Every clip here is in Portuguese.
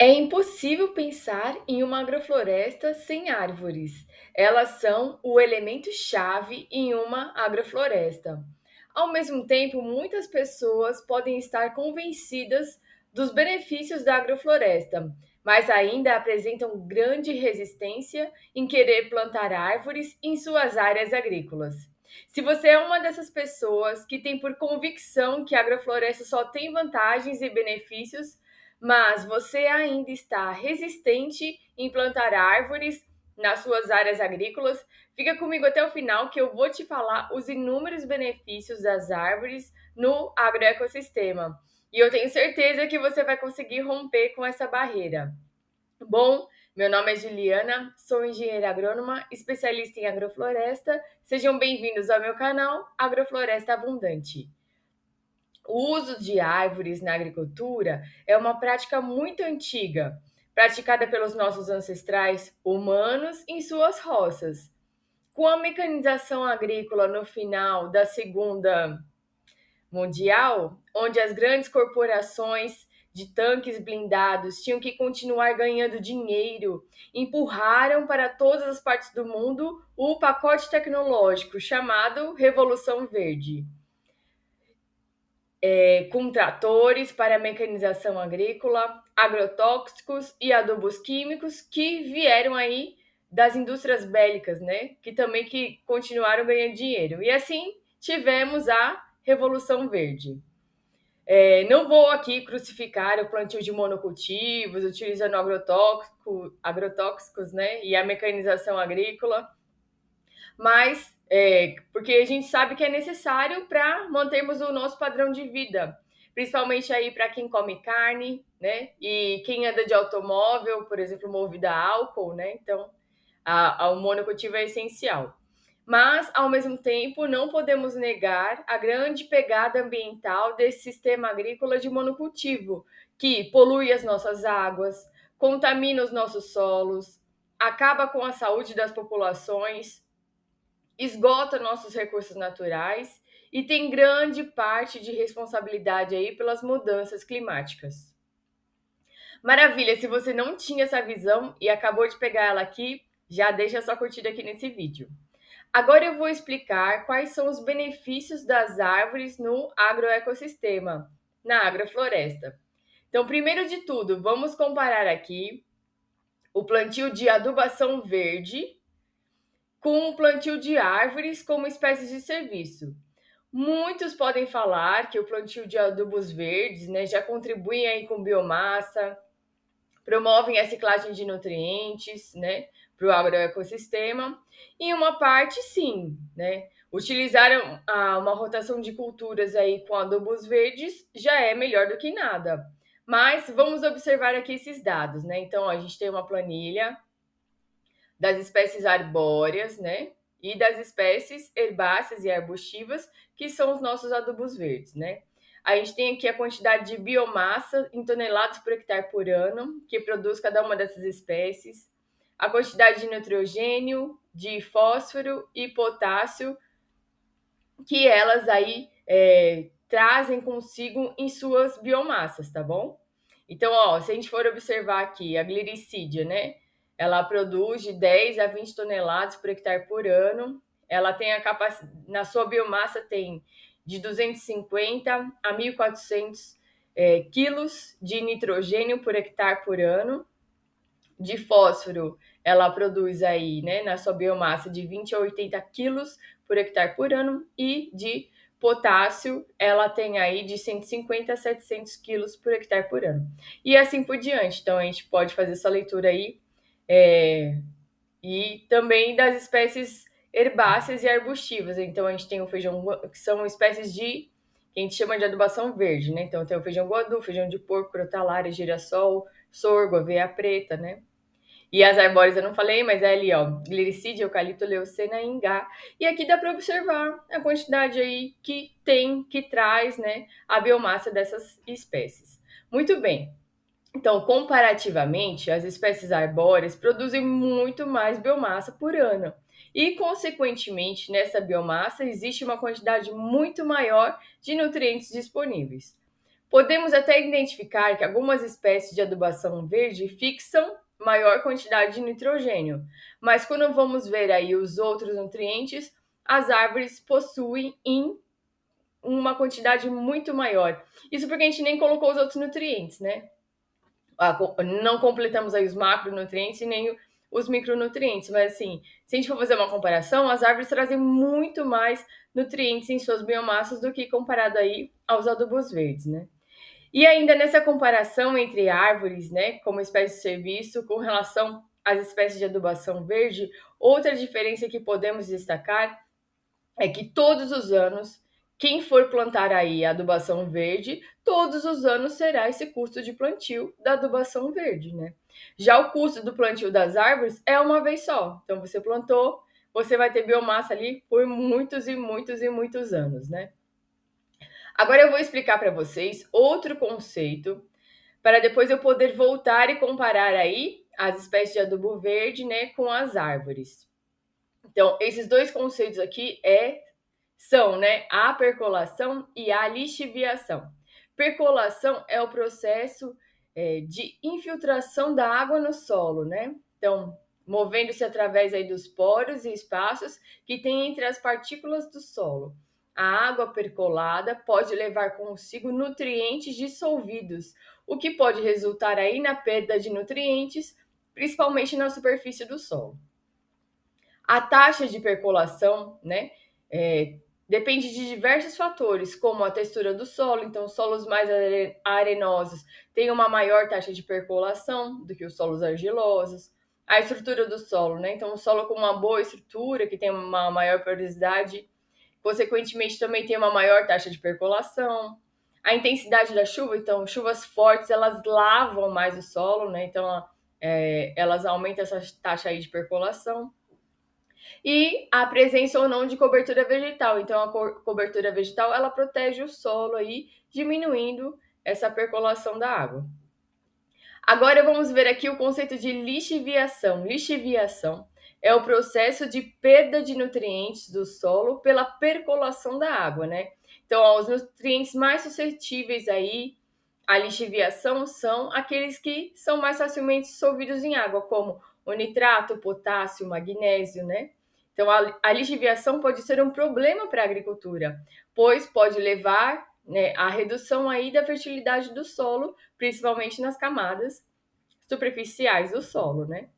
É impossível pensar em uma agrofloresta sem árvores. Elas são o elemento-chave em uma agrofloresta. Ao mesmo tempo, muitas pessoas podem estar convencidas dos benefícios da agrofloresta, mas ainda apresentam grande resistência em querer plantar árvores em suas áreas agrícolas. Se você é uma dessas pessoas que tem por convicção que a agrofloresta só tem vantagens e benefícios, mas você ainda está resistente em plantar árvores nas suas áreas agrícolas? Fica comigo até o final que eu vou te falar os inúmeros benefícios das árvores no agroecossistema. E eu tenho certeza que você vai conseguir romper com essa barreira. Bom, meu nome é Juliana, sou engenheira agrônoma, especialista em agrofloresta. Sejam bem-vindos ao meu canal Agrofloresta Abundante. O uso de árvores na agricultura é uma prática muito antiga, praticada pelos nossos ancestrais humanos em suas roças. Com a mecanização agrícola no final da Segunda Mundial, onde as grandes corporações de tanques blindados tinham que continuar ganhando dinheiro, empurraram para todas as partes do mundo o pacote tecnológico chamado Revolução Verde é, com tratores para mecanização agrícola, agrotóxicos e adubos químicos que vieram aí das indústrias bélicas, né? Que também que continuaram ganhando dinheiro. E assim tivemos a Revolução Verde. É, não vou aqui crucificar o plantio de monocultivos, utilizando agrotóxico, agrotóxicos né, e a mecanização agrícola, mas é, porque a gente sabe que é necessário para mantermos o nosso padrão de vida, principalmente aí para quem come carne, né? E quem anda de automóvel, por exemplo, movido a álcool, né? Então, a, a monocultivo é essencial. Mas, ao mesmo tempo, não podemos negar a grande pegada ambiental desse sistema agrícola de monocultivo, que polui as nossas águas, contamina os nossos solos, acaba com a saúde das populações, esgota nossos recursos naturais e tem grande parte de responsabilidade aí pelas mudanças climáticas. Maravilha, se você não tinha essa visão e acabou de pegar ela aqui, já deixa sua curtida aqui nesse vídeo. Agora eu vou explicar quais são os benefícios das árvores no agroecossistema, na agrofloresta. Então, primeiro de tudo, vamos comparar aqui o plantio de adubação verde com o plantio de árvores como espécies de serviço. Muitos podem falar que o plantio de adubos verdes né, já contribui aí com biomassa, promovem a ciclagem de nutrientes né, para o agroecossistema. E uma parte, sim, né, utilizar uma rotação de culturas aí com adubos verdes já é melhor do que nada. Mas vamos observar aqui esses dados. Né? Então, ó, a gente tem uma planilha das espécies arbóreas, né? E das espécies herbáceas e arbustivas, que são os nossos adubos verdes, né? A gente tem aqui a quantidade de biomassa em toneladas por hectare por ano, que produz cada uma dessas espécies, a quantidade de nitrogênio, de fósforo e potássio que elas aí é, trazem consigo em suas biomassas, tá bom? Então, ó, se a gente for observar aqui a gliricídia, né? Ela produz de 10 a 20 toneladas por hectare por ano. Ela tem a capacidade, na sua biomassa tem de 250 a 1.400 é, quilos de nitrogênio por hectare por ano. De fósforo, ela produz aí, né, na sua biomassa de 20 a 80 quilos por hectare por ano e de potássio, ela tem aí de 150 a 700 quilos por hectare por ano. E assim por diante. Então, a gente pode fazer essa leitura aí é, e também das espécies herbáceas e arbustivas. Então a gente tem o feijão, que são espécies de que a gente chama de adubação verde, né? Então tem o feijão guadu, feijão de porco, crotalária, girassol, sorgo, aveia preta, né? E as arbóreas eu não falei, mas é ali, ó, gliricídio, eucalipto, leucena, ingá. E aqui dá para observar a quantidade aí que tem, que traz, né, a biomassa dessas espécies. Muito bem. Então, comparativamente, as espécies arbóreas produzem muito mais biomassa por ano. E, consequentemente, nessa biomassa existe uma quantidade muito maior de nutrientes disponíveis. Podemos até identificar que algumas espécies de adubação verde fixam maior quantidade de nitrogênio, mas quando vamos ver aí os outros nutrientes, as árvores possuem em uma quantidade muito maior. Isso porque a gente nem colocou os outros nutrientes, né? não completamos aí os macronutrientes nem os micronutrientes, mas assim, se a gente for fazer uma comparação, as árvores trazem muito mais nutrientes em suas biomassas do que comparado aí aos adubos verdes, né? E ainda nessa comparação entre árvores, né, como espécie de serviço, com relação às espécies de adubação verde, outra diferença que podemos destacar é que todos os anos quem for plantar aí a adubação verde, todos os anos será esse custo de plantio da adubação verde, né? Já o custo do plantio das árvores é uma vez só. Então você plantou, você vai ter biomassa ali por muitos e muitos e muitos anos, né? Agora eu vou explicar para vocês outro conceito para depois eu poder voltar e comparar aí as espécies de adubo verde, né, com as árvores. Então, esses dois conceitos aqui é são né, a percolação e a lixiviação. Percolação é o processo é, de infiltração da água no solo, né? Então, movendo-se através aí dos poros e espaços que tem entre as partículas do solo. A água percolada pode levar consigo nutrientes dissolvidos, o que pode resultar aí na perda de nutrientes, principalmente na superfície do solo. A taxa de percolação, né, é, Depende de diversos fatores, como a textura do solo, então solos mais arenosos têm uma maior taxa de percolação do que os solos argilosos. A estrutura do solo, né? Então, um solo com uma boa estrutura, que tem uma maior porosidade, consequentemente também tem uma maior taxa de percolação. A intensidade da chuva, então, chuvas fortes, elas lavam mais o solo, né? Então, é, elas aumentam essa taxa aí de percolação. E a presença ou não de cobertura vegetal. Então, a co cobertura vegetal ela protege o solo aí, diminuindo essa percolação da água. Agora vamos ver aqui o conceito de lixiviação. Lixiviação é o processo de perda de nutrientes do solo pela percolação da água, né? Então, ó, os nutrientes mais suscetíveis aí à lixiviação são aqueles que são mais facilmente dissolvidos em água, como o nitrato, potássio, magnésio, né? Então, a, lixiviação pode ser um problema para a agricultura, pois pode levar né, à redução aí da fertilidade do solo, principalmente nas camadas superficiais do solo, né?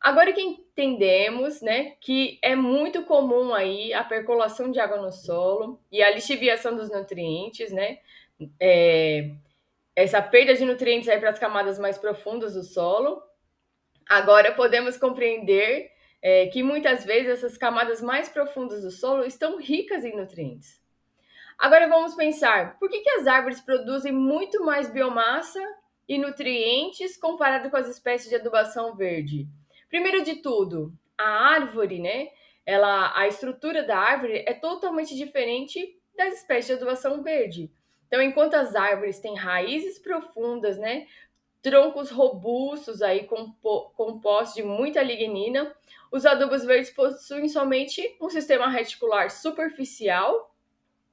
Agora que entendemos, né, que é muito comum aí a percolação de água no solo e a lixiviação dos nutrientes, né, é, essa perda de nutrientes para as camadas mais profundas do solo. Agora podemos compreender é, que muitas vezes essas camadas mais profundas do solo estão ricas em nutrientes. Agora vamos pensar, por que, que as árvores produzem muito mais biomassa e nutrientes comparado com as espécies de adubação verde? Primeiro de tudo, a árvore, né? Ela, a estrutura da árvore é totalmente diferente das espécies de adubação verde. Então, enquanto as árvores têm raízes profundas, né? Troncos robustos aí compostos de muita lignina, os adubos verdes possuem somente um sistema reticular superficial,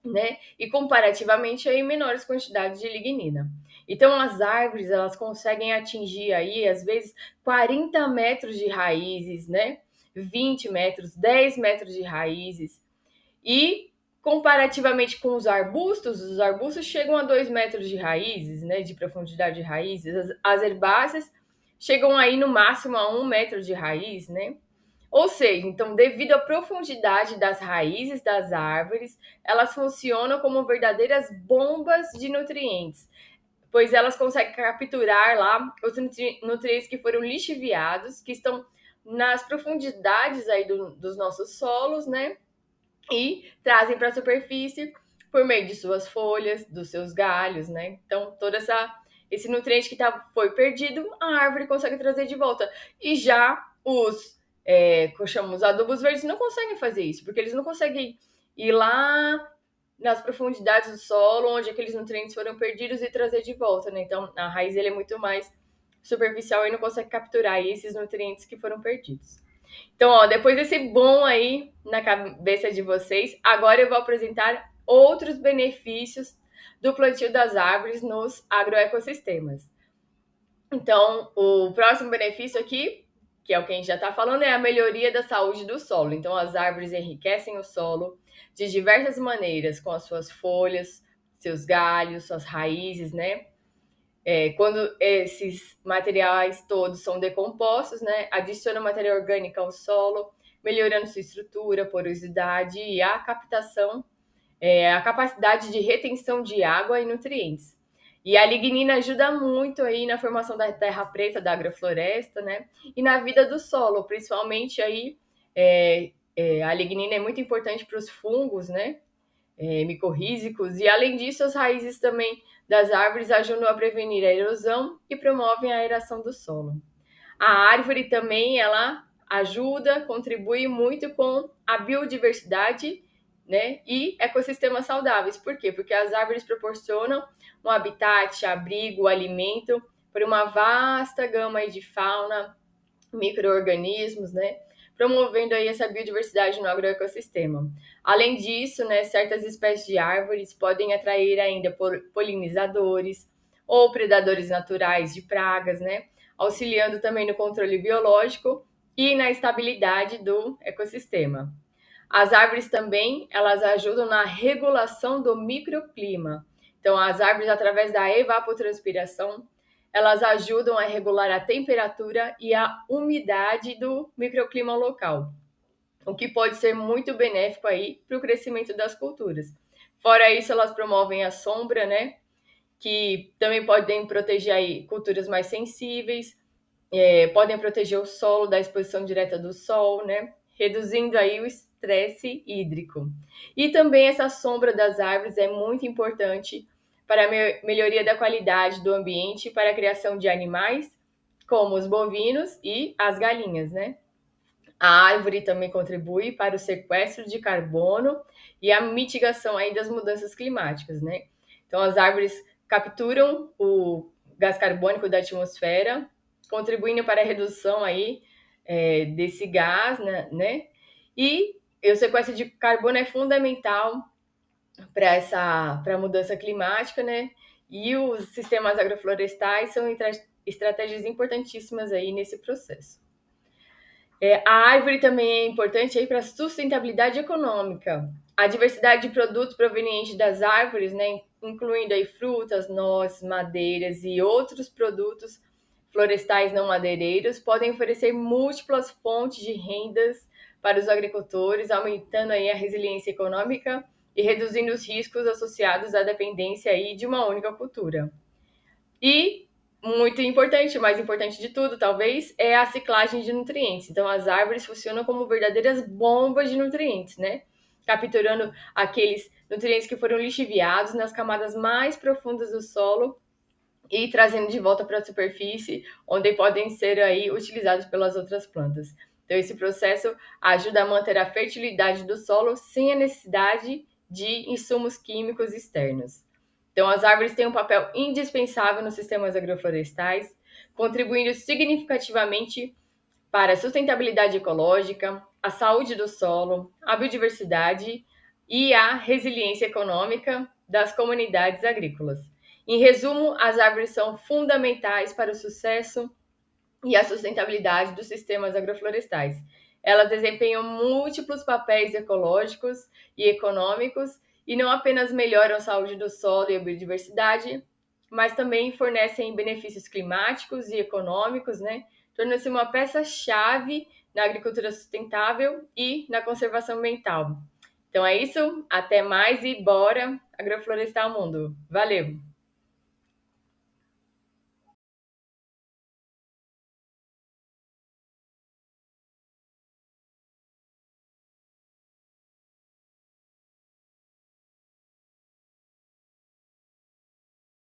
né? E comparativamente aí menores quantidades de lignina. Então as árvores, elas conseguem atingir aí às vezes 40 metros de raízes, né? 20 metros, 10 metros de raízes. E comparativamente com os arbustos, os arbustos chegam a 2 metros de raízes, né, de profundidade de raízes. As, herbáceas chegam aí no máximo a 1 um metro de raiz, né? Ou seja, então, devido à profundidade das raízes das árvores, elas funcionam como verdadeiras bombas de nutrientes, pois elas conseguem capturar lá os nutrientes que foram lixiviados, que estão nas profundidades aí do, dos nossos solos, né? E trazem para a superfície por meio de suas folhas, dos seus galhos, né? Então, toda essa esse nutriente que tá, foi perdido, a árvore consegue trazer de volta. E já os é, que eu chamo, os adubos verdes não conseguem fazer isso, porque eles não conseguem ir lá nas profundidades do solo, onde aqueles nutrientes foram perdidos e trazer de volta, né? Então, a raiz ele é muito mais superficial e não consegue capturar esses nutrientes que foram perdidos. Então, ó, depois desse bom aí na cabeça de vocês, agora eu vou apresentar outros benefícios do plantio das árvores nos agroecossistemas. Então, o próximo benefício aqui que é o que a gente já está falando, é a melhoria da saúde do solo. Então, as árvores enriquecem o solo de diversas maneiras, com as suas folhas, seus galhos, suas raízes, né? É, quando esses materiais todos são decompostos, né, adiciona matéria orgânica ao solo, melhorando sua estrutura, porosidade e a captação, é, a capacidade de retenção de água e nutrientes. E a lignina ajuda muito aí na formação da terra preta, da agrofloresta, né? E na vida do solo, principalmente aí é, é, a lignina é muito importante para os fungos, né? É, micorrízicos. E além disso, as raízes também das árvores ajudam a prevenir a erosão e promovem a aeração do solo. A árvore também ela ajuda, contribui muito com a biodiversidade né? E ecossistemas saudáveis. Por quê? Porque as árvores proporcionam um habitat, abrigo, alimento para uma vasta gama de fauna, microorganismos, né? Promovendo aí essa biodiversidade no agroecossistema. Além disso, né, certas espécies de árvores podem atrair ainda polinizadores ou predadores naturais de pragas, né? Auxiliando também no controle biológico e na estabilidade do ecossistema. As árvores também, elas ajudam na regulação do microclima. Então, as árvores, através da evapotranspiração, elas ajudam a regular a temperatura e a umidade do microclima local, o que pode ser muito benéfico aí para o crescimento das culturas. Fora isso, elas promovem a sombra, né? Que também podem proteger aí culturas mais sensíveis, é, podem proteger o solo da exposição direta do sol, né? reduzindo aí o estresse hídrico. E também essa sombra das árvores é muito importante para a melhoria da qualidade do ambiente para a criação de animais, como os bovinos e as galinhas, né? A árvore também contribui para o sequestro de carbono e a mitigação aí das mudanças climáticas, né? Então as árvores capturam o gás carbônico da atmosfera, contribuindo para a redução aí é, desse gás, né, né? E o sequestro de carbono é fundamental para essa para a mudança climática, né? E os sistemas agroflorestais são estratégias importantíssimas aí nesse processo. É, a árvore também é importante aí para a sustentabilidade econômica. A diversidade de produtos provenientes das árvores, né, incluindo aí frutas, nozes, madeiras e outros produtos, florestais não madeireiros podem oferecer múltiplas fontes de rendas para os agricultores, aumentando aí a resiliência econômica e reduzindo os riscos associados à dependência aí de uma única cultura. E muito importante, mais importante de tudo, talvez, é a ciclagem de nutrientes. Então as árvores funcionam como verdadeiras bombas de nutrientes, né? Capturando aqueles nutrientes que foram lixiviados nas camadas mais profundas do solo e trazendo de volta para a superfície, onde podem ser aí utilizados pelas outras plantas. Então esse processo ajuda a manter a fertilidade do solo sem a necessidade de insumos químicos externos. Então as árvores têm um papel indispensável nos sistemas agroflorestais, contribuindo significativamente para a sustentabilidade ecológica, a saúde do solo, a biodiversidade e a resiliência econômica das comunidades agrícolas. Em resumo, as árvores são fundamentais para o sucesso e a sustentabilidade dos sistemas agroflorestais. Elas desempenham múltiplos papéis ecológicos e econômicos e não apenas melhoram a saúde do solo e a biodiversidade, mas também fornecem benefícios climáticos e econômicos, né? Torna-se uma peça-chave na agricultura sustentável e na conservação ambiental. Então é isso, até mais e bora agroflorestar o mundo. Valeu!